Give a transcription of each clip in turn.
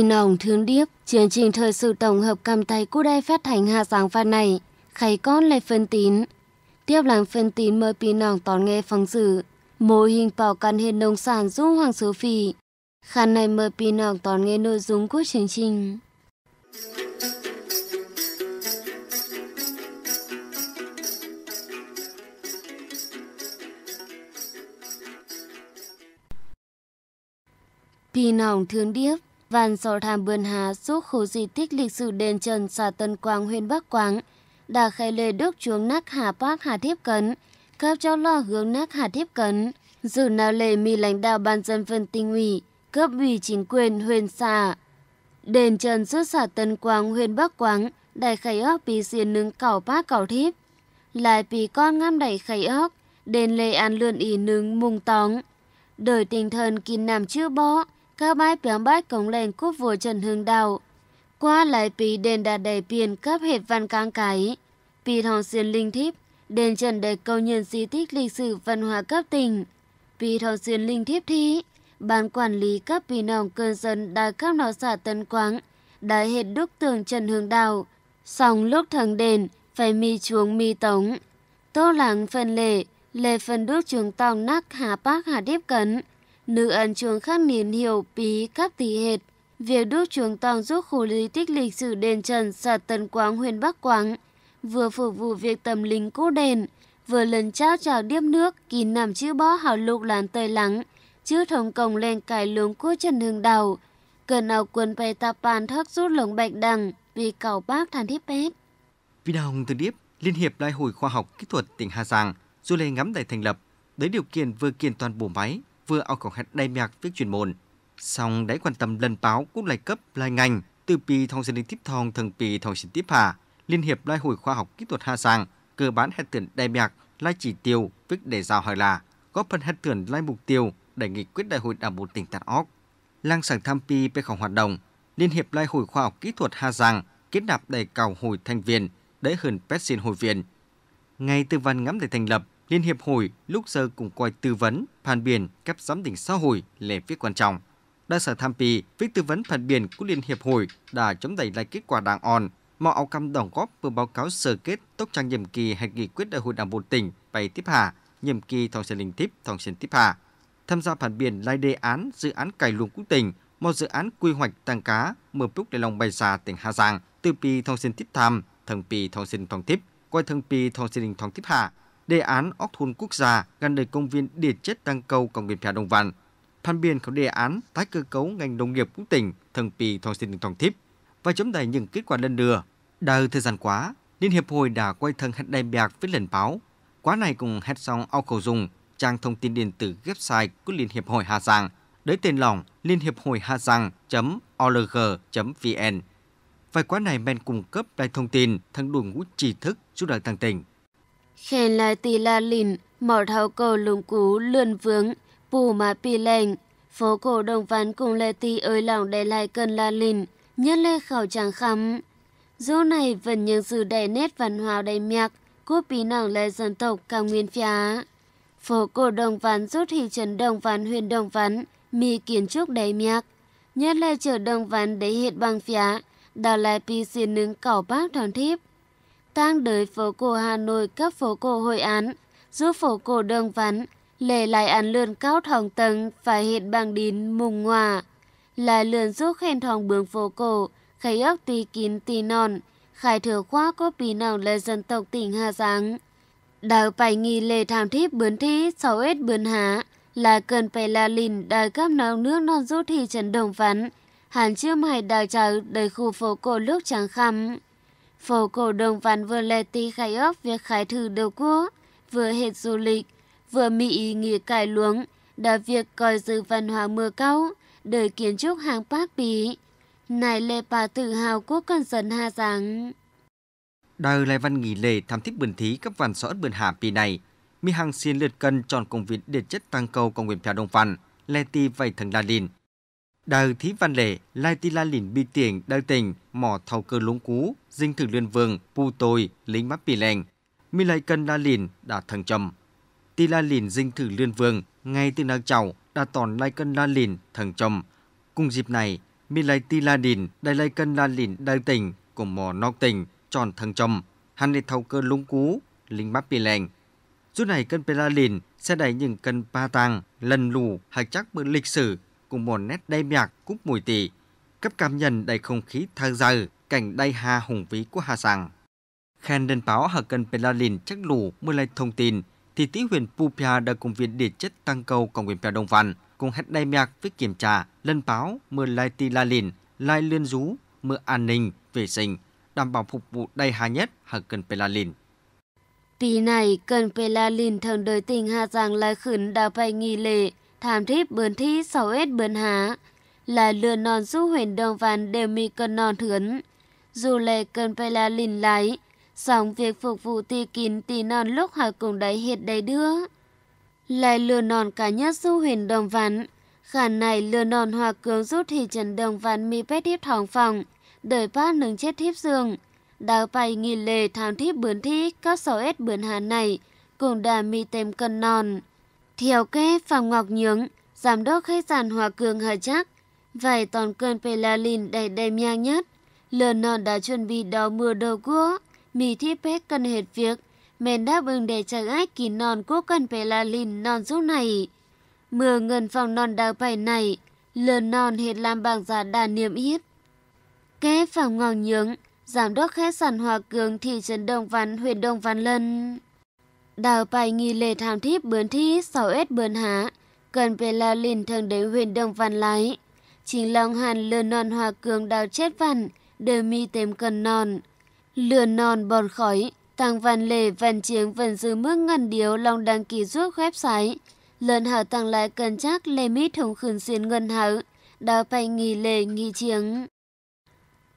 Tin ông thương điếp, chương trình thời sự tổng hợp cầm tay cú đai phát hành hạ sáng phát này, khay con lại phân tín. Tiếp làng phân tín mơ pin Nồng tón nghe phóng sự, mô hình bảo căn hiện nông sản giúp hoàng số phì. Khăn này mơ pin Nồng tón nghe nội dung của chương trình. Pì nòng thương điếp, Van sổ tham bươn hà suốt khu di tích lịch sử đền Trần xã Tân Quang huyện Bắc Quang. Đã khai lê đức chuông nắc hà bác hà thiếp cấn. Cấp cho lo hướng nắc hà thiếp cấn. Dự nào lệ mì lãnh đạo ban dân phân tinh ủy, cấp ủy chính quyền huyện xã. Đền Trần xuất xã Tân Quang huyện Bắc Quang, đại khai ốc bị xiên nướng cảo bác cảo thiếp. Lại bị con ngam đẩy khai ốc, đền lệ an lươn ý nướng mùng tóng. Đời tình thần kín nằm chưa bó, các bãi béng bãi cống lên cúp vua trần hương đào. Qua lại pì đền đà đầy tiền cấp hệt văn cang cái. Pì thòng xuyên linh thiếp, đền trần đầy câu nhân di tích lịch sử văn hóa cấp tỉnh. Pì thòng xuyên linh thiếp thí ban quản lý cấp pì nòng cơn dân đã cấp nó xã Tân Quáng, đài hệt đúc tường trần hương đào. Xong lúc thần đền, phải mi chuông mi tống. Tô lắng phần lệ, lệ phần đúc chuồng tòng nắc hà bác hà điếp cấn. Nữ ẩn trường khắc niên hiểu bí các tỷ hệt. Việc đúc trường tàng giúp khu lý tích lịch sử đền Trần xã Tân Quang huyện Bắc Quang vừa phục vụ việc tâm linh cố đền, vừa lần trao trào điếp nước kỳ nằm chữ bó hào lục làn tơi lắng, chữ thông công lên cải luống của Trần Hương Đào. Cơn nào quân bày tạp bàn thắc rút lồng bạch đằng vì cầu bác than thiếp bếp. Vì Đào Hồng Từ Điếp, Liên hiệp Đại hội Khoa học Kỹ thuật tỉnh Hà Giang, du lê ngắm đại thành lập, đấy điều kiện vừa kiện toàn bộ máy, vừa ao khẩu hạt đầy mạc với chuyên môn. Song đáy quan tâm lần báo cũng lại cấp lại ngành từ pì thông dân tiếp thong thần pì thông sinh tiếp hà liên hiệp lai hồi khoa học kỹ thuật hà sang cơ bản hạt tuyển đầy mạc lai chỉ tiêu viết để giao hỏi là góp phần hạt tuyển lai mục tiêu đề nghị quyết đại hội đảng bộ tỉnh tạt óc lang sảng tham pì pe khổng hoạt động liên hiệp lai hồi khoa học kỹ thuật hà giang kết nạp đầy cầu hồi thành viên để hơn pet xin hội viên ngay từ văn ngắm để thành lập Liên hiệp hội lúc giờ cùng coi tư vấn, phản biện, cấp giám định xã hội là việc quan trọng. Đa sở tham pì, việc tư vấn phản biện của Liên hiệp hội đã chống đẩy lại kết quả đáng on, mọi áo cam đóng góp vừa báo cáo sơ kết tốc trang nhiệm kỳ hay nghị quyết đại hội đảng bộ tỉnh bày tiếp hạ, nhiệm kỳ thòng sen linh tiếp thòng sen tiếp hạ. Tham gia phản biện lại đề án dự án cải luồng quốc tỉnh, một dự án quy hoạch tăng cá mở búc đại lòng bày xa tỉnh Hà Giang từ pì thòng sen tiếp tham, thần pì thòng sen thòng tiếp, quay thần pì thòng sen linh thòng tiếp hạ đề án óc thôn quốc gia gắn đời công viên địa chất tăng cầu công viên Phà Đồng Văn. Phản biên có đề án tái cơ cấu ngành nông nghiệp của tỉnh thần pì thông xin thong thiếp và chấm đầy những kết quả lần đưa. Đào thời gian quá, Liên Hiệp Hội đã quay thân hết đầy bạc với lần báo. Quá này cùng hết xong ao khẩu dùng, trang thông tin điện tử website của Liên Hiệp Hội Hà Giang, đấy tên lòng Liên Hiệp Hội Hà Giang.org.vn. Vài quá này men cung cấp lại thông tin thân đủ ngũ trí thức giúp đời tăng tỉnh. Khen lai tì la lìn, mỏ thao cầu lùng cú lươn vướng, bù mà pi lành. Phố cổ đồng văn cùng lê tì ơi lòng đè lại cần la lìn, nhất lê khảo chẳng khắm. Dỗ này vẫn những sự đầy nét văn hóa đầy miạc, quốc bí nàng lê dân tộc cao nguyên phá. Phố cổ đồng văn rút thị trấn đồng văn huyện đồng văn, mì kiến trúc đầy miạc. Nhất lê chợ đồng văn đầy hiện bằng phá, đào lại pi xin nướng cỏ bác thon thiếp tang đới phố cổ Hà Nội các phố cổ Hội an giúp phố cổ đường vắn, lề lại án lươn cao thòng tầng và hiện bằng đín mùng ngoà. Là lươn giúp khen thòng bướng phố cổ, khai ốc tì kín tì non, khai thừa khoa có bí nào là dân tộc tỉnh Hà Giang. Đào bài nghi lề tham thiếp bướn thi, sáu ết bướn há, là cần phải là lìn đời các nào nước non rút thì trần đồng vắn. Hàn chưa mày đào trào đầy khu phố cổ lúc trắng khăm. Phổ cổ Đồng Văn vừa lệ tì khai ốc việc khai thử đầu cua, vừa hết du lịch, vừa mỹ nghỉ cải luống, đã việc coi dự văn hóa mưa cao, đời kiến trúc hàng bác bí. Này lê bà tự hào quốc con dân Hà Giang. Đời lại văn nghỉ lễ tham thích bần thí cấp văn sõn bần này mỹ hàng xin lượt cân tròn công viên điện chất tăng cầu công nguyện theo Đông Văn, lệ tì vầy thần Đà Linh. Đào Thí Văn Lệ, Lai Ti La Lìn Bi tiền Đào Tình, Mỏ Thầu Cơ Lũng Cú, Dinh Thử Liên Vương, Pu Tồi, Lính Mắp Bì lèn Mi Lai Cân La Lìn, Đà thần Trầm. Ti La Lìn Dinh Thử Liên Vương, ngay từ nàng chào, Đà Tòn Lai Cân La Lìn, thần Trầm. Cùng dịp này, Mi Lai Ti La Lìn, Đài Lai Cân La Lìn, Đào Tình, Cùng Mỏ nóc Tình, Tròn thần Trầm, Hàn Lê Thầu Cơ Lũng Cú, Lính Mắp Bì lèn Rút này cân pê la Lìn sẽ đẩy những cân ba tàng, lần lù, hạch chắc bữa lịch sử cùng một nét đầy miạc cúp mùi tỉ, cấp cảm nhận đầy không khí thơ dơ, cảnh đay hà hùng vĩ của Hà Sàng. Khen đơn báo Hà Cân Pelalin chắc lù mới lại thông tin thì tí huyền Pupia đã cùng viện địa chất tăng cầu còn huyền pèo Đông Văn cùng hết đầy miạc với kiểm tra lân báo mưa lai ti la lìn lai luyên rú mưa an ninh vệ sinh đảm bảo phục vụ đầy hà nhất Hà Cân Pelalin. Tí này, cần phải là lìn thần đời tình Hà Giang lại khẩn đã phải nghỉ lễ, tham thiếp bươn thi sáu ết bươn hạ là lừa non du huyền đồng vàn đều mi cơn non thướn dù lệ cơn phải là lìn lái song việc phục vụ tì kín tì non lúc hỏi cùng đấy hiện đầy đưa lại lừa non cả nhất du huyền đồng vàn khả này lừa non hòa cường rút thì trần đồng vàn mi pet thiếp thòng phòng đời phát nừng chết thiếp giường đào bay nghỉ lệ tham thiếp bướn thi các sáu ết bướn hạ này cùng đà mi tem cân non theo kế Phạm Ngọc Nhưỡng, giám đốc khách sạn Hòa Cường Hà Chắc, vài toàn cơn pelalin đầy đầy nhang nhất. Lợn non đã chuẩn bị đào mưa đầu cua, mì thi pet cần hết việc. Mền đáp ứng để chẳng ách kỳ non cố cần pelalin non giúp này. Mưa ngân phòng non đào phải này, lợn non hết làm bằng giả đà niệm ít. Kế Phạm Ngọc Nhưỡng, giám đốc khách sạn Hòa Cường thị trấn Đông Văn, huyện Đông Văn Lân đào bài nghi lệ thám thiếp bướn thi 6S bướn há, cần về là đến huyền đông văn lái. Chính lòng hàn lừa non hòa cường đào chết văn, đời mi tếm cần non. Lừa non bòn khói, tăng văn lệ văn chiến vần dư mức ngân điếu lòng đăng ký giúp website. Lần hảo tăng lại cần chắc lê mít hùng khẩn xuyên ngân hảo, đào bài nghi lệ nghi chiến.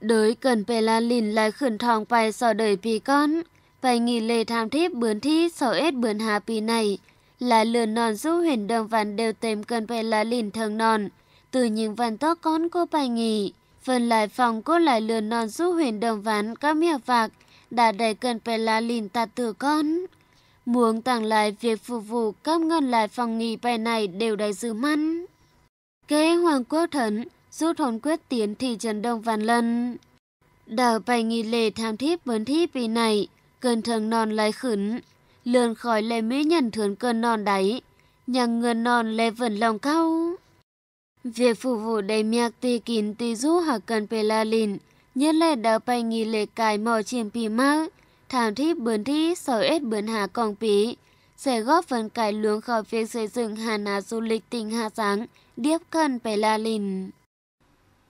Đối cần về lại khẩn thòng bài sò đời vì con, Vậy nghỉ lệ tham thiếp bướn thi sở ết bướn hà pì này là lườn non du huyền đồng văn đều tìm cần phải là lìn thường non. Từ những văn tóc con cô bài nghỉ, phần lại phòng cô lại lườn non du huyền đồng văn các miệng vạc đã đầy cần phải là lìn tạt từ con. Muốn tặng lại việc phục vụ các ngân lại phòng nghỉ bài này đều đầy dư mắn Kế Hoàng Quốc thần giúp hồn quyết tiến thị trấn Đông Văn Lân. Đảo bài nghỉ lễ tham thiếp bướn thi vì này, cơn thường non lấy khẩn, lươn khỏi lê mỹ nhận thường cơn non đáy, nhằng ngươn non lê vần lòng cao. Việc phục vụ đầy miạc tì kín tì rú hoặc cần pê la lìn, nhất lệ đã bay nghỉ lệ cài mò chiêm pì má, thảm thí bướn thi sở ết bướn hạ còn pí, sẽ góp phần cải luống khỏi việc xây dựng Hà Nà du lịch tỉnh Hà Giang, điếp cần pê la lìn.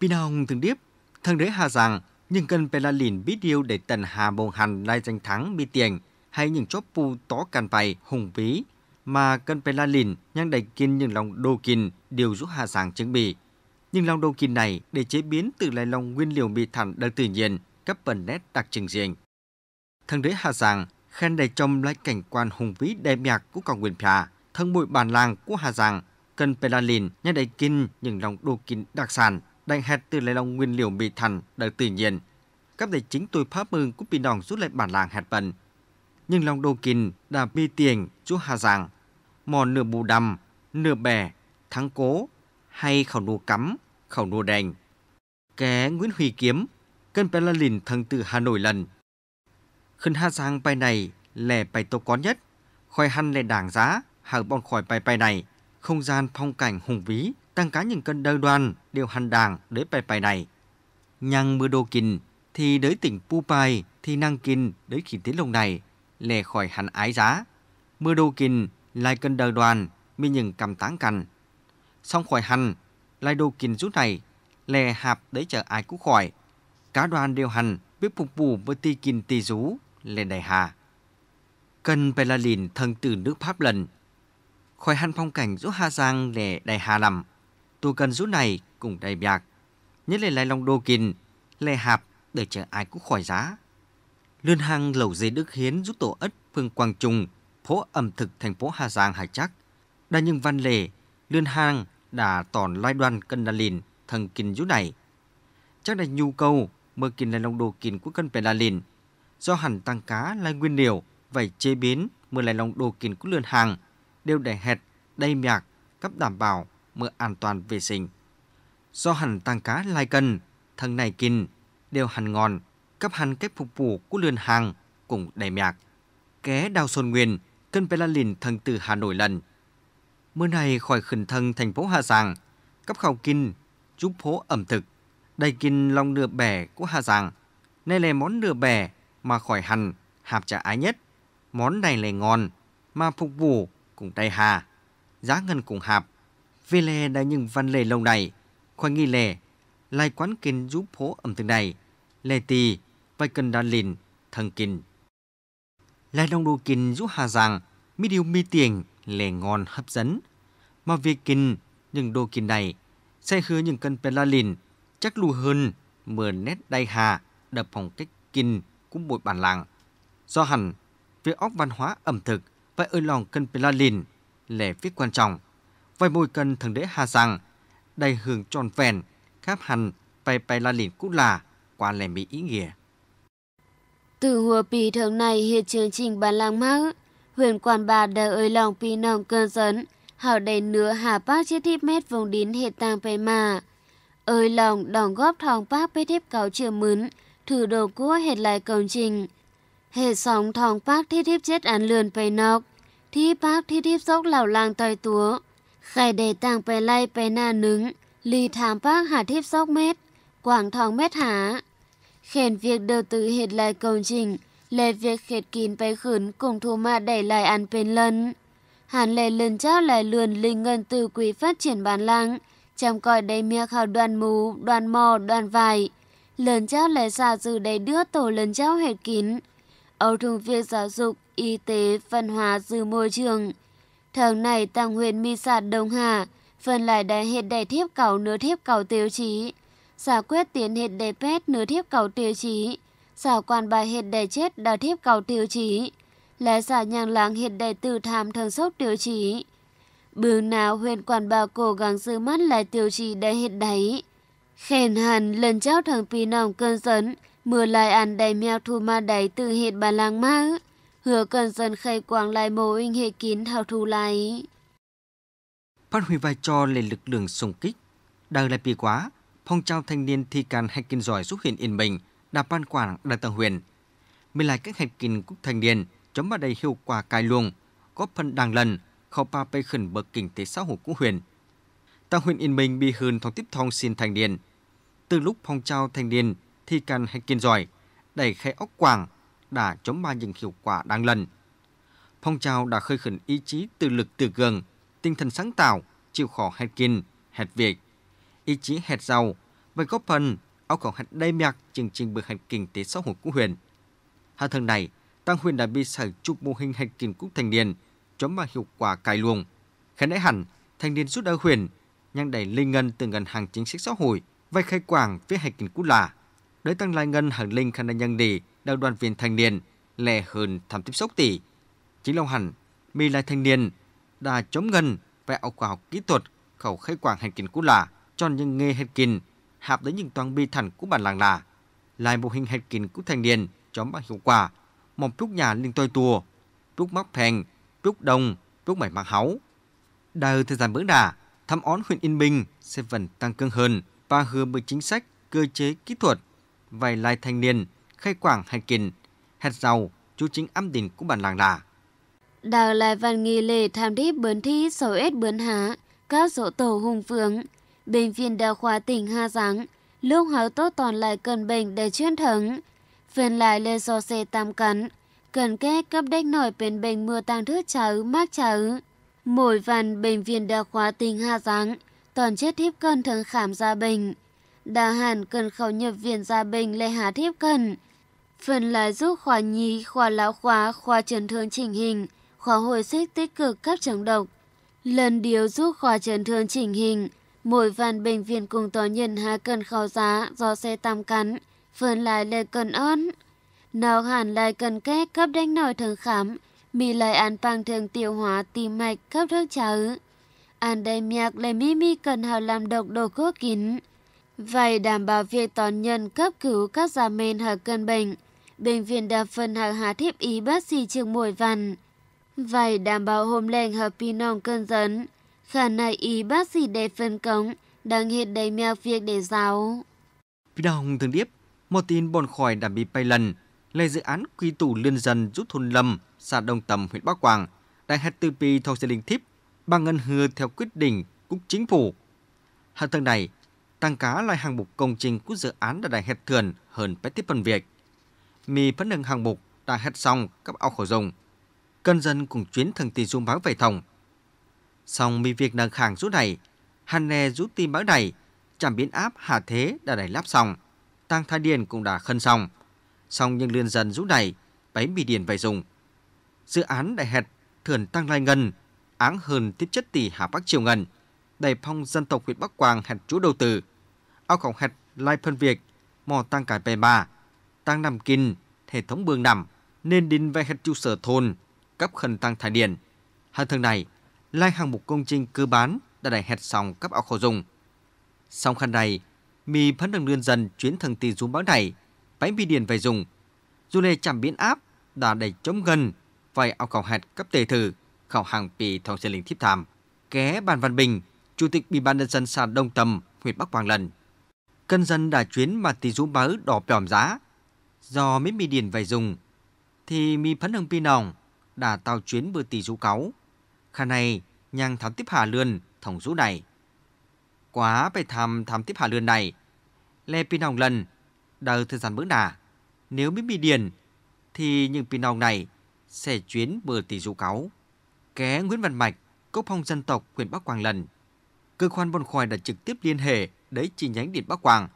Pinong từng điếp, thằng đế Hà Giang, nhưng cần phải là lìn biết điều để tần hà bồng hành lai danh thắng bị tiền hay những chốt pu tó càn vầy hùng ví mà cần phải là lìn nhang đầy kinh những lòng đô kinh đều giúp hà giảng chứng bị nhưng lòng đô kinh này để chế biến từ lại lòng nguyên liệu bị thẳng đất tự nhiên cấp phần nét đặc trưng riêng thân đế hà giảng khen đầy trong lại cảnh quan hùng vĩ đẹp nhạc của cao nguyên phà thân bụi bản làng của hà giang cần phải là lìn nhang đầy kinh những lòng đô kinh đặc sản đang hẹt từ lấy lòng nguyên liệu mì thành đời tự nhiên. Các đại chính tôi pháp mừng cũng bị đòn rút lại bản làng hẹt bần. Nhưng lòng đô kinh đã bi tiền chú hà giang. Mò nửa bù đầm, nửa bè, thắng cố hay khẩu nô cắm, khẩu nô đành. kẻ Nguyễn Huy Kiếm, cân bé là lìn thân từ Hà Nội lần. Khân Hà Giang bài này lẻ bài tốt có nhất, khỏi hăn lẻ đảng giá, hàng bọn khỏi bài bài này không gian phong cảnh hùng vĩ, tăng cá những cân đơn đoàn, đều hành đàng đế bài bài này. Nhang mưa đô kinh, thì đới tỉnh pu Pupai, thì năng kinh đới khi tiến lông này, lè khỏi hành ái giá. Mưa đô kinh, lại cân đơn đoàn, mi nhừng cầm táng cành Xong khỏi hành, lại đô kinh rút này, lè hạp để chờ ai cũng khỏi. Cá đoàn đều hành, biết phục vụ với ti kinh tì rú, lên đại hà. Cần phải là lìn thân từ nước Pháp lần, khỏi hẳn phong cảnh giúp Hà Giang để đầy Hà nằm. Tôi cần rút này cùng đầy bạc. Nhất là lại lòng đô kìn, lê hạp để chờ ai cũng khỏi giá. Lươn hàng lẩu dây Đức Hiến giúp tổ ất phương Quang Trung, phố ẩm thực thành phố Hà Giang hải chắc. Đa nhưng văn lề, lươn hàng đã tòn loai đoàn cân đà lìn, thần kìn rút này. Chắc là nhu cầu mơ kìn là lòng đồ kìn của cân bè đà lìn. Do hẳn tăng cá là nguyên liệu, vậy chế biến mơ lại lòng đồ kìn của lươn hàng – đều để hẹt, đầy miạc, cấp đảm bảo mưa an toàn vệ sinh. Do hẳn tăng cá lai cân, thân này kinh, đều hẳn ngon, cấp hẳn cách phục vụ của lươn hàng cũng đầy miạc. Ké đào xôn nguyên, cân bê la lìn thân từ Hà Nội lần. Mưa này khỏi khẩn thân thành phố Hà Giang, cấp khảo kinh, chúc phố ẩm thực, đầy kinh lòng nửa bẻ của Hà Giang. Này là món nửa bẻ mà khỏi hẳn, hạp trả ái nhất. Món này là ngon, mà phục vụ cùng tay hà, giá ngân cùng hạp. Về lề đã những văn lề lâu này, khoai nghi lề, lại quán kinh giúp phố ẩm thực này, lề tì, vai cân đa lìn, thần kinh. lại đông đô kinh giúp hà rằng, mi điều mi tiền, lề ngon hấp dẫn. Mà việc kinh, những đô kinh này, sẽ hứa những cân pè la lìn, chắc lù hơn, mờ nét đai hà, đập phòng cách kinh cũng bội bản làng. Do hẳn, việc óc văn hóa ẩm thực và ở lòng cân Pelalin lẻ viết quan trọng. Vài môi cân thần đế Hà Giang, đầy hưởng tròn vẹn, khắp hành bay bay la lìn cũng là qua lẻ mỹ ý nghĩa. Từ hùa bì thường này hiện chương trình bàn làng mắc, huyền quản bà đã ơi lòng pì nòng cơn dẫn, hảo đầy nửa hà bác chế thiếp mét vùng đến hệ tàng về mà. ơi lòng đóng góp thòng bác bế thiếp cáo trường mướn, thử đồ cua hết lại công trình hệ sóng thòng bác thiết thiếp chết án lườn về nọc, thi bác thiết thiếp dốc lào làng tòi túa, khai đề tàng về lay về na nứng, lì thám bác hạ thiếp dốc mét, quảng thòng mét hả. Khen việc đầu tư hết lại cầu trình, lệ việc khệt kín bay khửn cùng thu ma đẩy lại ăn bên lân. Hàn lệ lần trao lại lườn linh ngân từ quý phát triển bản lăng, chăm coi đầy miệng hào đoàn mù, đoàn mò, đoàn vải. Lần trao lại xà dự đầy đứa tổ lần trao hết kín, ở thùng việc giáo dục, y tế, văn hóa dư môi trường. Tháng này tăng huyền mi sạt Đông Hà, phần lại đại hiện đại thiếp cầu nửa thiếp cầu tiêu chí. xả quyết tiến hiện đại pet nửa thiếp cầu tiêu chí. xả quan bài hiện đại chết đà thiếp cầu tiêu chí. Lẽ xả nhàng láng hiện đại từ tham thần sốc tiêu chí. Bường nào huyền quản bà cố gắng giữ mắt lại tiêu chí đại hiện đáy khen hẳn lần cháu thằng pì nòng cơn dẫn. Mưa lại ăn đầy mèo thu ma đầy từ hết bà làng má. Hứa cần dần khay quảng lại mô in hệ kín thao thu lại. Phát huy vai trò lên lực lượng xung kích. đang lại bị quá, phong trào thanh niên thi càn hay kinh giỏi giúp huyện Yên Bình, đã ban quản đại tầng huyện. Mình lại các hạch kinh quốc thanh niên, chống vào đầy hiệu quả cài luồng, góp phần đàng lần, khó ba bê khẩn bậc kinh tế xã hội của huyện. Tăng huyện Yên Bình bị hơn thông tiếp thong xin thanh niên. Từ lúc phong trào thanh niên thi can hay kiên giỏi, đẩy khe óc quảng, đã chống ba những hiệu quả đáng lần. Phong trào đã khơi khẩn ý chí tự lực tự cường, tinh thần sáng tạo, chịu khó hẹt kinh, hẹt việc, ý chí hẹt giàu và góp phần áo khẩu hẹt đầy mạc chương trình bước hẹt kinh tế xã hội của Huyền. Hạ thần này, Tăng Huyền đã bị sở chụp mô hình hẹt kinh cúc thành niên, chống ba hiệu quả cài luồng. Khẽ nãy hẳn, thành niên rút đỡ Huyền, nhưng đẩy linh ngân từ ngân hàng chính sách xã hội, vay khai quảng với hẹt kinh cúc là. Đối tăng lai ngân hẳn linh khả năng nhân đi đang đoàn viên thanh niên lẻ hơn thảm tiếp xúc tỷ. Chính Long hành mi lai thanh niên, đã chống ngân và ảo khoa học kỹ thuật khẩu khai quảng hành kín cú là tròn những nghề hết kín hạp đến những toàn bi thẳng của bản làng là lại mô hình hết kín của thanh niên chóm bằng hiệu quả mỏng trúc nhà linh tôi tùa trúc móc phèn trúc đồng trúc mảy mạng háu đào thời gian bữa đà thăm ón huyện yên bình sẽ vẫn tăng cường hơn và hứa với chính sách cơ chế kỹ thuật vài lai thanh niên, khai quảng hay kìn, hạt giàu, chú chính âm đình cũng bản làng đà. Đào lại văn nghi lễ tham đít bướn thi sầu ết bướn há, các dỗ tổ hùng phướng. Bệnh viện đa khoa tỉnh Hà Giang, lúc háo tốt toàn lại cần bệnh để chuyên thống. Phiền lại lê do xe tam cắn, cần kết cấp đếch nổi bên bệnh mưa tăng thức cháu mắc cháu. Mỗi văn bệnh viện đa khoa tỉnh Hà Giang, toàn chết thiếp cơn thường khám gia bệnh đà hàn cần khẩu nhập viện gia bình lê hà thiếp cần. Phần là giúp khoa nhí khoa lão khoa, khoa chấn thương chỉnh hình, khoa hồi sức tích cực cấp chống độc. Lần điều giúp khoa chấn thương chỉnh hình, mỗi vàn bệnh viện cùng tòa nhân hai cần khảo giá do xe tam cắn, phần lại lê cần ơn. Nào hàn lại cần kết cấp đánh nội thường khám, mì lại ăn bằng thường tiêu hóa tim mạch cấp thức cháu. Ăn đầy miạc lại mi mi cần hào làm độc đồ khô kín vậy đảm bảo việc toàn nhân cấp cứu các gia men hợp cân bệnh. Bệnh viện đa phần hạ hạ thiếp ý bác sĩ trường mùi văn. vậy đảm bảo hôm lệnh hợp pinong cân dẫn. Khả năng ý bác sĩ để phân cống, đang hiện đầy mèo việc để giáo. Pinong thường điếp, một tin bồn khỏi đã bị bay lần. Là dự án quy tụ liên dân giúp thôn lâm, xã Đông Tầm, huyện Bắc Quảng, đang hạt từ pi thâu xe linh thiếp, bằng ngân hứa theo quyết định của chính phủ. Hạ tầng này tăng cá lại hàng mục công trình của dự án đã đài hẹt thườn hơn bé tiếp phần Việt. Mì phấn nâng hàng mục đã hẹt xong các ao khổ dùng. Cân dân cùng chuyến thần tin dung báo về thòng. Xong mì việc nâng hàng rút này, hàn nè rút tim báo này trạm biến áp hạ thế đã đài lắp xong, tăng thái điền cũng đã khân xong. Xong nhưng liên dân rút này, bấy mì điền về dùng. Dự án đại hẹt thườn tăng lai ngân, áng hơn tiếp chất tỷ Hà Bắc Triều Ngân, đầy phong dân tộc huyện Bắc Quang hẹn chú đầu tư ao cổng hạch lai phân việc mò tăng cải bè bà tăng nằm kinh hệ thống bường nằm nên đến về hạch trụ sở thôn cấp khẩn tăng thải điện hàng thường này lai hàng mục công trình cơ bán đã đẩy hẹt xong cấp ao khẩu dùng song khăn này mì phấn đường lươn dần chuyến thần tì xuống báo này bánh bi điện về dùng dù lê chạm biến áp đã đẩy chống gần vài ao khảo hạch cấp tề thử khảo hàng pì thong xe linh thiếp thảm ké bàn văn bình chủ tịch ủy ban nhân dân xã đông tâm huyện bắc quang lần cân dân đã chuyến mà tỷ dũ bá đỏ pèm giá. Do mấy mi điền vầy dùng, thì mi phấn hưng pi nòng, đã tao chuyến bữa tỷ dũ cáu. Khả này, nhang thám tiếp hà lươn, thổng dũ này. Quá phải thăm thám tiếp hà lươn này. Lê pi nòng lần, đời thời gian bữa nà. Nếu mấy mi điền, thì những pi nòng này sẽ chuyến bữa tỷ dũ cáu. Ké Nguyễn Văn Mạch, cốc phong dân tộc huyện Bắc Quang lần. Cơ quan bồn khoai đã trực tiếp liên hệ đấy chi nhánh Điện Bắc Quang.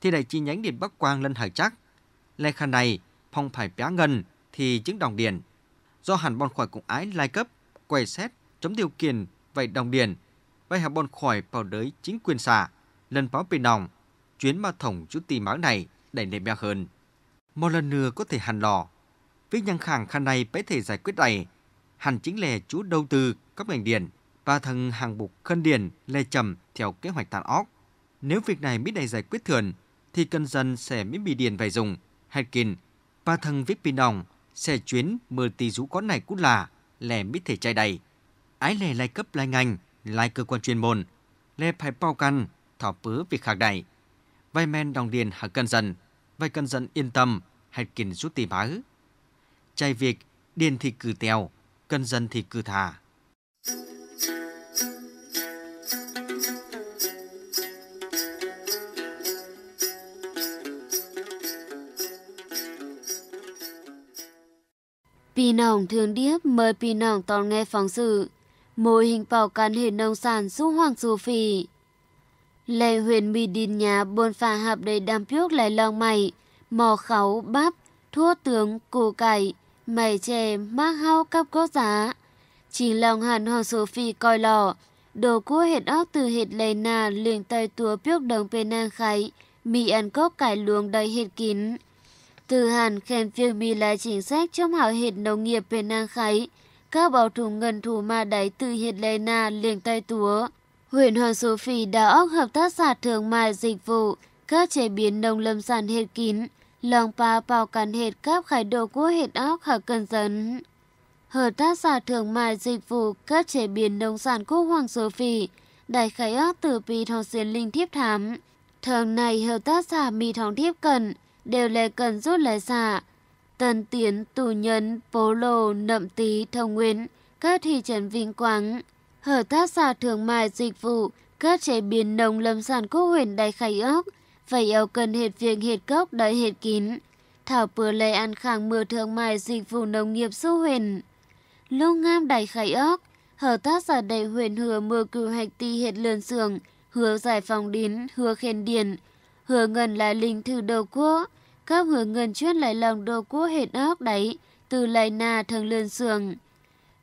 Thì đẩy chi nhánh Điện Bắc Quang lên Hải chắc. Lê Khan này, phong phải bé ngân thì chứng đồng điền. Do hẳn bọn khỏi cũng ái lai cấp, quay xét, chống điều kiện vậy đồng điền. Vậy hẳn bọn khỏi vào đới chính quyền xã, lần báo bình đồng, chuyến ma thổng chú tì máng này đẩy lên bé hơn. Một lần nữa có thể hẳn lò. Với nhân khẳng khăn này phải thể giải quyết này. Hẳn chính là chú đầu tư cấp ngành điện và thằng hàng bục khân điền lê trầm theo kế hoạch tàn óc. Nếu việc này mới đầy giải quyết thường, thì cân dân sẽ mới bị điền vài dùng, hạt Harkin và thằng viết pin đồng sẽ chuyến mờ tì rũ con này cũng là lẻ mít thể trai đầy. Ái lẻ lai cấp lai ngành, lai cơ quan chuyên môn, lẻ phải bao căn, thảo bứ việc khác đầy. Vai men đồng điền hạ cân dân, vai cân dân yên tâm, hạt Harkin rút tìm há Trai việc điền thì cử tèo, cân dân thì cử thả. Pì nòng thường điếp mời pì nòng tòn nghe phóng sự. Mô hình bảo cán hệ nông sản giúp hoàng dù phì. lê huyền mì đình nhà buôn phà hạp đầy đam phước lại lòng mày. Mò kháu, bắp, thua tướng, củ cải, mày chè, mác hao cắp cốt giá. Chỉ lòng hẳn hoàng dù phì coi lò. Đồ cua hệt óc từ hệt lề nà liền tay túa piúc đồng pê nang khái Mì ăn cốc cải luồng đầy hệt kín. Từ Hàn khen việc Mỹ là chính sách trong hảo hệt nông nghiệp về năng khái. Các bảo thủ ngân thủ ma đáy từ hiện lê na liền tay túa. Huyện Hoàng Số phi đã ốc hợp tác xã thương mại dịch vụ, các chế biến nông lâm sản hệt kín, lòng pa bao cắn hệt các khải đồ của hệt ốc hợp cân dân. Hợp tác xã thương mại dịch vụ các chế biến nông sản của Hoàng Số phi đại khải ốc từ bị thòng xuyên linh thiếp thám. Thường này hợp tác xã mì thòng thiếp cần, đều là cần rút là giả. Tân Tiến, Tù Nhân, Pố Lô, Nậm tí Thông Nguyên, các thị trấn Vinh Quang, hợp tác xã thương mại dịch vụ, các chế biến nông lâm sản quốc huyền đại khai ước, phải eo cần hệt việc hệt cốc đợi hệt kín. Thảo bừa lệ ăn kháng mưa thương mại dịch vụ nông nghiệp du huyền. Lưu Ngam đại khai ước, hợp tác xã đại huyền hứa mưa cử hạch ti hệt lươn sường, hứa giải phòng đến, hứa khen điền, hứa ngân là linh thư đầu quốc, cấp hướng ngân chuyên lại lòng đồ cố hệt ốc đấy, từ lại nà thường lươn sường.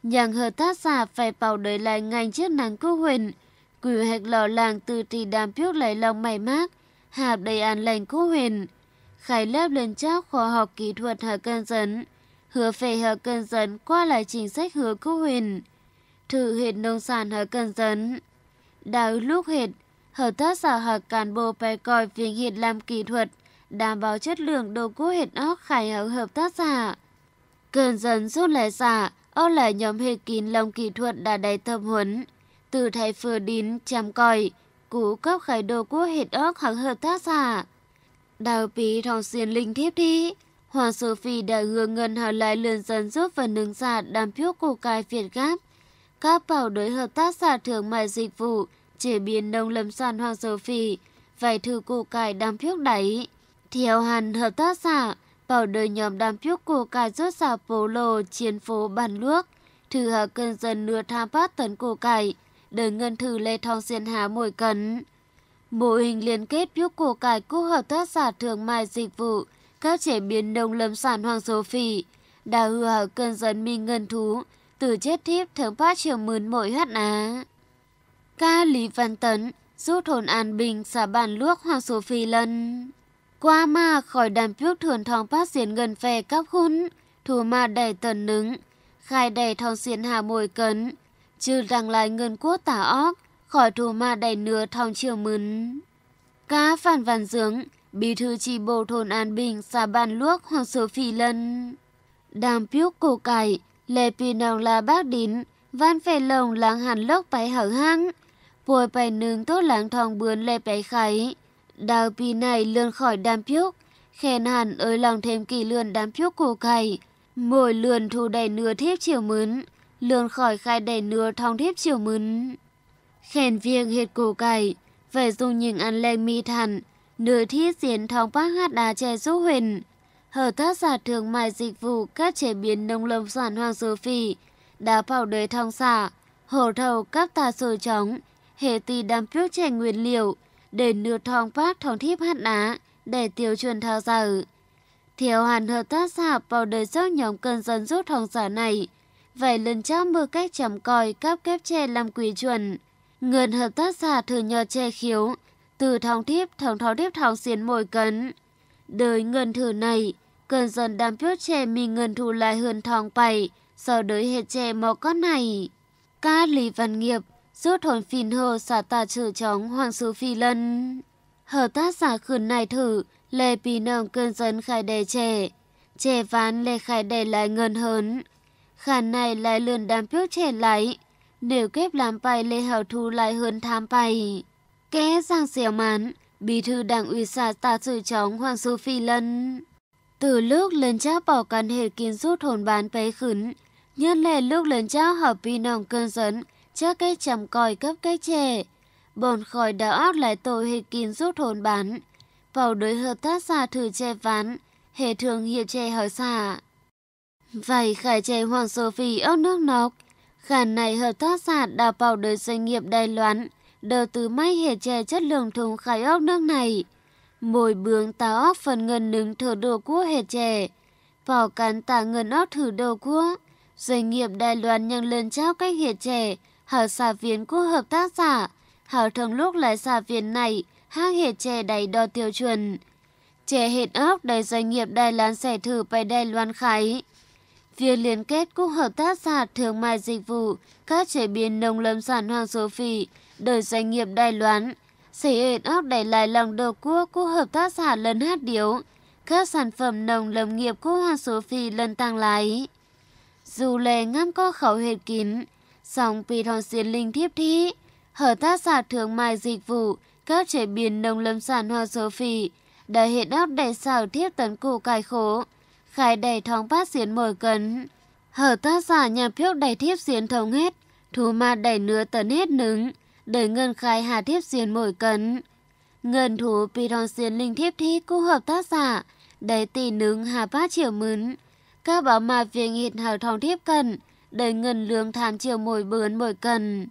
Nhàng hờ tác giả phải bảo đời lại ngành chiếc nắng cô huyền, quỷ hạch lò làng từ trì đàm piốt lại lòng mày mát, hạp đầy an lành cô huyền. Khải lớp lên trác khoa học kỹ thuật hờ cân dẫn, hứa về hờ cân dẫn qua lại chính sách hứa cô huyền. Thử hệt nông sản hờ cân dẫn. Đào lúc hệt, hợp tác xã hạt cán bộ phải coi việc hệt làm kỹ thuật đảm bảo chất lượng đồ cũ hệt óc khai hậu hợp tác giả. Cơn dần rút lại giả, ô lại nhóm hệ kín lòng kỹ thuật đã đầy thâm huấn. Từ thầy vừa đến chăm còi, cú cấp khai đồ cũ hệt óc hợp hợp tác giả. Đào bí thong xuyên linh thiếp thi. Hoàng Sophie đã hứa ngân hỏi lại lươn dần giúp và nâng giả đàm phiếu cổ cài Việt Gáp. Các bảo đối hợp tác giả thương mại dịch vụ, chế biến nông lâm sản Hoàng Sophie, vài thư cổ cài đàm phiếu đáy. Theo hàn hợp tác xã, bảo đời nhóm đàm phiúc của cải rốt xà phố lồ chiến phố bàn luốc, thử hạ cân dân nửa tham phát tấn cổ cải, đời ngân thử lê thong xiên hà mỗi cấn. Mô hình liên kết phiúc cổ cải của hợp tác xã thương mại dịch vụ, các chế biến nông lâm sản hoàng số phỉ, đã hứa hạ cân dân minh ngân thú, từ chết thiếp thắng phát chiều mướn mỗi hát á. Ca Lý Văn Tấn, rút hồn an bình xả bàn luốc hoàng số phì lân qua mà khỏi đàn bước thường thong phát xiên gần về các hun, thủ mà đầy tần nứng, khai đầy thong xiên hà mồi cấn, chứ rằng lại ngân quốc tả óc, khỏi thủ mà đầy nửa thong chiều mướn. Cá phản văn dưỡng, bí thư chi bộ thôn An Bình, xã Ban Luốc, Hoàng Sơ Phi Lân. Đàm piúc cổ cải, lệ pì nòng là bác đín, văn phè lồng làng hàn lốc bái hở hăng, bồi bày nướng tốt làng thòng bướn lệ bái kháy, Đào pi này lươn khỏi đám phiúc, khen hẳn ơi lòng thêm kỳ lươn đám phiúc cổ cày. Mỗi lươn thu đầy nửa thiếp chiều mướn, lươn khỏi khai đầy nửa thong thiếp chiều mướn. Khen viêng hết cổ cày, phải dùng những ăn lên mi thẳng, nửa thiết diễn thong bác hát đá chè giúp huyền. Hợp tác giả thương mại dịch vụ các chế biến nông lâm sản Hoàng sơ phì, đá bảo đời thong xả, hổ thầu các tà sồi trống, hệ tì đám phiếu trẻ nguyên liệu, để nửa thong phát thong thiếp hát á, để tiêu truyền thao giờ. Thiếu hàn hợp tác sạp vào đời giấc nhóm cơn dân rút thong giả này, vậy lần cháu mưa cách chấm coi cáp kép tre làm quỷ chuẩn. Ngườn hợp tác giả thừa nhờ che khiếu, từ thong thiếp thong thó thiếp thong xiên mồi cấn. Đời ngân thử này, cơn dân đam piốt che mi ngân thu lại hơn thong bảy, sau đới hệ che mò con này. Ca Lý Văn Nghiệp rút hồn phìn hờ xả tà trừ chóng hoàng sư phi lân. Hờ tác giả khườn này thử, lê bì nồng cơn dân khai đề trẻ. Trẻ ván lê khai đề lại ngân hớn. Khản này lại lườn đám bước trẻ lại Nếu kép làm bài lê hào thu lại hơn tham bài. Kẽ giang xẻo mán, bí thư đảng ủy xả tà trừ chóng hoàng sư phi lân. Từ lúc lên cháu bỏ căn hệ kiến rút hồn bán bế khẩn, nhất lệ lúc lên cháu hợp bì nồng cơn dẫn, chắc cái chầm còi cấp cái trẻ. Bồn khỏi đã óc lại tội hệ kín rút hồn bán. Vào đối hợp tác xa thử che ván, hệ thường hiệp che hỏi xả. Vậy khải trẻ Hoàng Sophie ốc nước nọc. Khản này hợp tác xã đào bảo đời doanh nghiệp Đài Loan, đầu tư máy hệ chè chất lượng thùng khải ốc nước này. Mồi bướng táo ốc phần ngân đứng thở đồ của hệ trẻ Vào cán tả ngân ốc thử đồ của. Doanh nghiệp Đài Loan nhằng lên trao cách hệ trẻ hở xà viên của hợp tác giả. Hảo thường lúc lại xà viên này, hang hệt chè đầy đo tiêu chuẩn. Chè hệt ốc đầy doanh nghiệp Đài Loan xẻ thử bài Đài Loan khái. Việc liên kết cùng hợp tác giả thương mại dịch vụ, các chế biến nông lâm sản Hoàng Số Phi, đời doanh nghiệp Đài Loan, xẻ hệt ốc đẩy lại lòng đầu cua của hợp tác giả lần hát điếu, các sản phẩm nông lâm nghiệp của Hoàng Số Phi lần tăng lái. Dù lệ ngâm có khẩu hệt kín, dòng Piron Diên Linh Thiếp Thị, Hợp tác xã thương mại dịch vụ, các chế biến nông lâm sản hoa sơ phì, đã hiện áp đẩy xào thiếp tấn cụ cải khổ, khai đầy thóng phát diến mở cấn. Hợp tác xã nhà phiếu đầy thiếp diến thống hết, thú ma đầy nửa tấn hết nứng, đẩy ngân khai hà thiếp diến mồi cấn. Ngân thú Piron Diên Linh Thiếp Thị cũng hợp tác xã, đầy tỷ nướng hà phát triệu mướn. Các bảo mà viện hiện hào thòng thiếp cần, để ngân lương tham chiều mỗi bướn mỗi cần.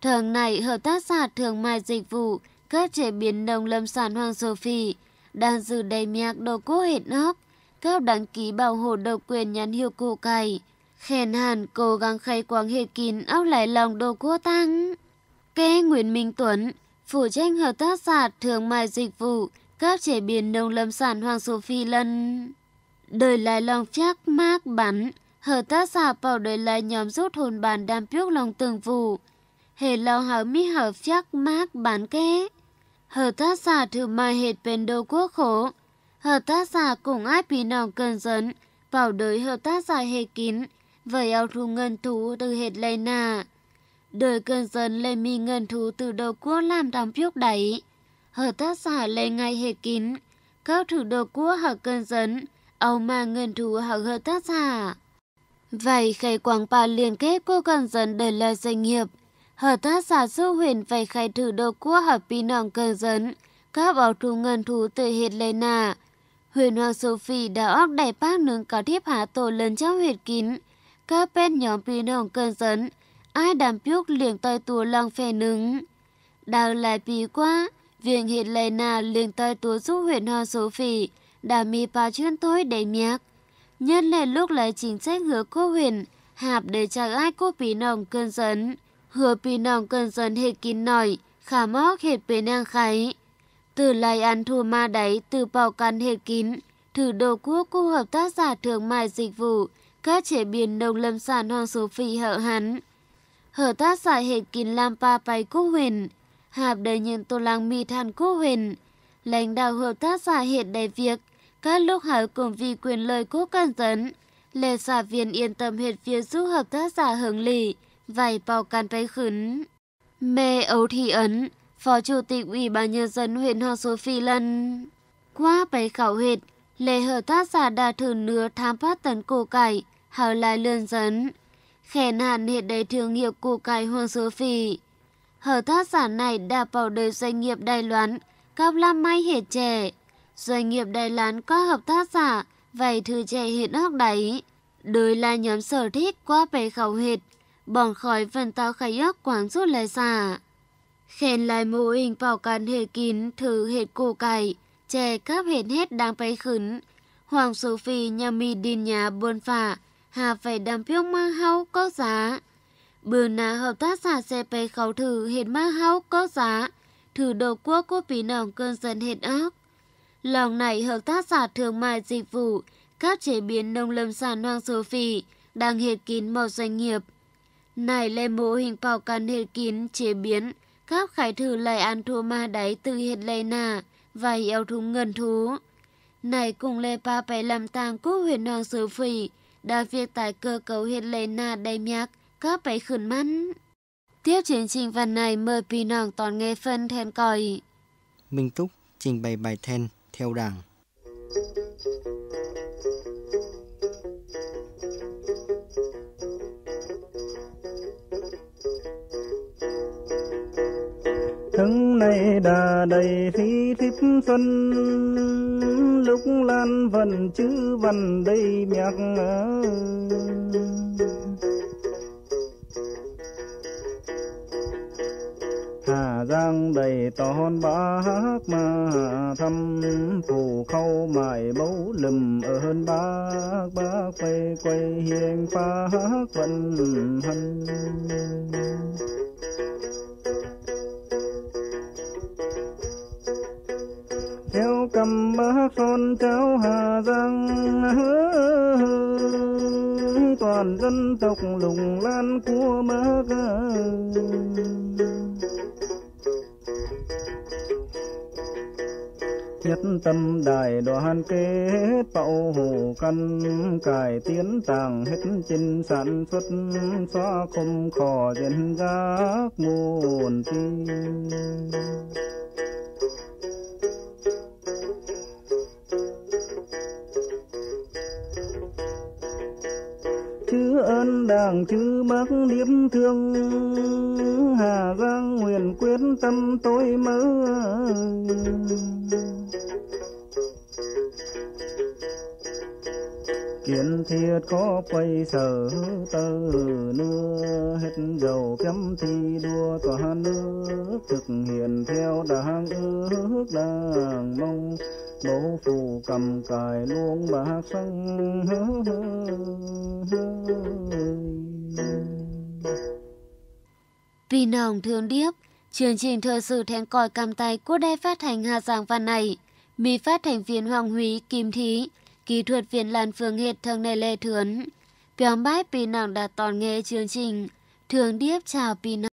Thường này, Hợp tác xã Thương mại Dịch vụ, các chế biến nông lâm sản Hoàng phi đang giữ đầy miạc đồ cố hết nóc các đăng ký bảo hộ độc quyền nhãn hiệu cổ cày. Khen hàn cố gắng khai quang hệ kín áo lại lòng đồ cố tăng. kê Nguyễn Minh Tuấn, phụ trách hợp tác xã thương mại dịch vụ, các chế biến nông lâm sản Hoàng phi lần Đời lại lòng chắc mát bắn, Hở tác giả bảo đời là nhóm rút hồn bàn đam biếc lòng tường vụ. hệ lao hở mi hở phác mát bán kế. Hở tác giả thử mai hệt bên đầu quốc khổ. Hở tác giả cùng ai bị nòng cần dẫn. Bảo đời hở tác giả hề kín. Vậy ao thu ngân thú từ hệt lây nà. Đời cần dẫn lên mi ngân thú từ đầu quốc làm đam biếc đáy. Hở tác giả lấy ngay hề kín. Các thử đầu quốc hở cần dẫn. Âu mà ngân thú hở hở tác giả. Vậy khai Quảng Bà liên kết cô gần dần đời là doanh nghiệp. Hợp tác xã du huyền vậy khai thử đầu của hợp pin nòng cơ dân. Các bảo thủ ngân thú từ hiện lên nà. Huyền Hoàng Sophie đã óc đại bác nướng có thiếp hạ tổ lớn trong huyệt kín. Các bên nhóm pin nòng cơ dân. Ai đảm biúc liền tay tù lòng phè nứng. Đào lại bí quá. Viện hiện lên nà liền tay tù giúp huyền Hoàng Sophie. Đà mi bà chuyên tối đầy miạc. Nhất là lúc lấy chính sách hứa cô huyền, hạp để chẳng ai cô bí nòng cơn giận Hứa bí nòng cơn giận hệ kín nổi, khả móc hệt bế năng kháy. Từ lại ăn thù ma đáy, từ bảo căn hệ kín, thử đồ quốc khu hợp tác giả thương mại dịch vụ, các chế biến nông lâm sản hoàng số phi hợ hắn. Hợp tác giả hệ kín làm pa bay cô huyền, hạp đầy những tô lăng mi than cô huyền. Lãnh đạo hợp tác giả hiện đại việc, các lúc hảo cùng vì quyền lời cố can dẫn. Lê xã viên yên tâm huyệt phía giúp hợp tác giả hưởng lì, vài bao can bay khứng. Mê ấu thị ấn, Phó Chủ tịch Ủy ban Nhân dân huyện Hoa Số Phi Lân. Qua bấy khảo huyệt, lê hợp tác giả đã thử nửa tham phát tấn cổ cải, hào lại lươn dẫn. Khen hạn hiện đầy thương hiệu cổ cải Hoa Số Phi. Hợp tác giả này đã bảo đời doanh nghiệp Đài Loan, các lam mai hiện trẻ, Doanh nghiệp Đài Loan có hợp tác giả, vậy thư trẻ hiện hóc đấy. Đối là nhóm sở thích qua bề khẩu hệt, bọn khỏi phần tao khai ước quán rút lời xả. Khen lại mô hình bảo cản hệ kín thử hệt cổ cải, trẻ cắp hệt hết đang bay khứng. Hoàng Sô Phi nhà mì đi nhà buồn phả, hà phải đàm phiêu mang hao có giá. Bữa nà hợp tác xã xe bay khẩu thử hệt mang hao có giá, thử đầu quốc của phí nòng cơn dân hệt óc. Lòng này hợp tác xã thương mại dịch vụ, các chế biến nông lâm sản Hoàng Su Phi đang hệt kín một doanh nghiệp. Này lên mô hình bảo căn hệt kín chế biến, các khải thử lại ăn thua ma đáy từ hệt lê nà và yêu thúng ngân thú. Này cùng lê ba bảy làm tàng quốc huyện Hoàng Su Phi đã việc tại cơ cấu hệt lê nà đầy nhạc các bảy khẩn mắn. Tiếp chương trình văn này mời pì nòng toàn nghe phân then còi. Minh Túc trình bày bài then theo Đảng. Thân này đã đầy thi thích xuân Lúc lan vần chữ vần đầy nhạc giang đầy tòn ba mà thăm phù khâu mài bấu lùm ở hơn ba ba quay quay hiền pha hát vân hân theo cầm bác son cháu hà giang toàn dân tộc lùng lan của bác thiết tâm đại đoàn kế bảo hộ căn cải tiến tàng hết chinh sản xuất xóa không khó diễn giác nguồn tin chữ ơn đảng chữ bác điếm thương hà giang nguyện quyết tâm tôi mơ thiệt có quay sở tơ nưa hết dầu kém thi đua tòa nước thực hiện theo đảng ước đảng mong bố phù cầm cài luôn bạc xanh vì nồng thương điếp chương trình thời sự then còi cầm tay của đài phát hành hà giang văn này mỹ phát thành viên hoàng húy kim thí kỹ thuật viên Lan Phương hết thương này lê thướn. Béo bái pì nặng đã toàn nghe chương trình. Thường điếp chào pì nặng.